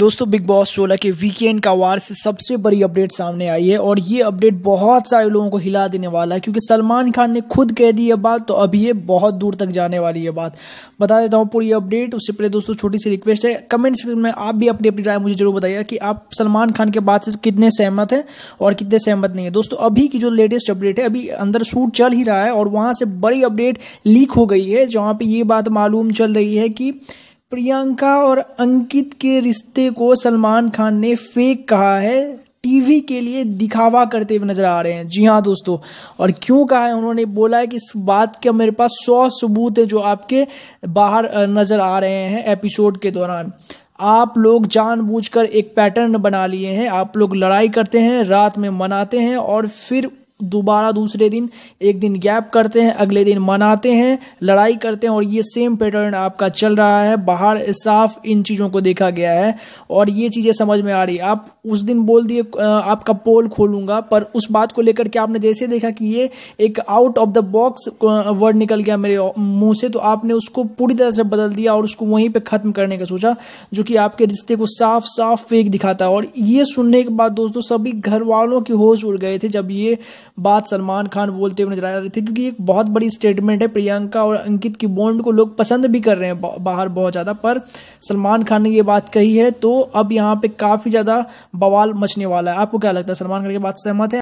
दोस्तों big boss सोलह के वीकेंड का वार से सबसे बड़ी अपडेट सामने आई है और ये अपडेट बहुत सारे लोगों को हिला देने वाला है क्योंकि सलमान खान ने खुद कह दी ये बात तो अभी ये बहुत दूर तक जाने वाली है बात बता देता हूँ पूरी अपडेट उससे पहले दोस्तों छोटी सी रिक्वेस्ट है कमेंट सेक्शन में आप भी अपनी अपनी राय मुझे जरूर बताइए कि आप सलमान खान के बात से कितने सहमत हैं और कितने सहमत नहीं है दोस्तों अभी की जो लेटेस्ट अपडेट है अभी अंदर शूट चल ही रहा है और वहाँ से बड़ी अपडेट लीक हो गई है जहाँ पर ये बात मालूम चल रही है कि प्रियंका और अंकित के रिश्ते को सलमान खान ने फेक कहा है टीवी के लिए दिखावा करते हुए नजर आ रहे हैं जी हाँ दोस्तों और क्यों कहा है उन्होंने बोला है कि इस बात के मेरे पास सौ सबूत है जो आपके बाहर नजर आ रहे हैं एपिसोड के दौरान आप लोग जानबूझकर एक पैटर्न बना लिए हैं आप लोग लड़ाई करते हैं रात में मनाते हैं और फिर दोबारा दूसरे दिन एक दिन गैप करते हैं अगले दिन मनाते हैं लड़ाई करते हैं और ये सेम पैटर्न आपका चल रहा है बाहर साफ इन चीज़ों को देखा गया है और ये चीज़ें समझ में आ रही आप उस दिन बोल दिए आपका पोल खोलूंगा पर उस बात को लेकर के आपने जैसे देखा कि ये एक out of the box word निकल गया मेरे मुँह से तो आपने उसको पूरी तरह से बदल दिया और उसको वहीं पर ख़त्म करने का सोचा जो कि आपके रिश्ते को साफ साफ फेक दिखाता है और ये सुनने के बाद दोस्तों सभी घर वालों के होश उड़ गए थे जब ये बात सलमान खान बोलते हुए नजर आ रहे थे क्योंकि एक बहुत बड़ी स्टेटमेंट है प्रियंका और अंकित की बॉन्ड को लोग पसंद भी कर रहे हैं बाहर बहुत ज़्यादा पर सलमान खान ने ये बात कही है तो अब यहाँ पे काफ़ी ज़्यादा बवाल मचने वाला है आपको क्या लगता है सलमान खान की बात सहमत है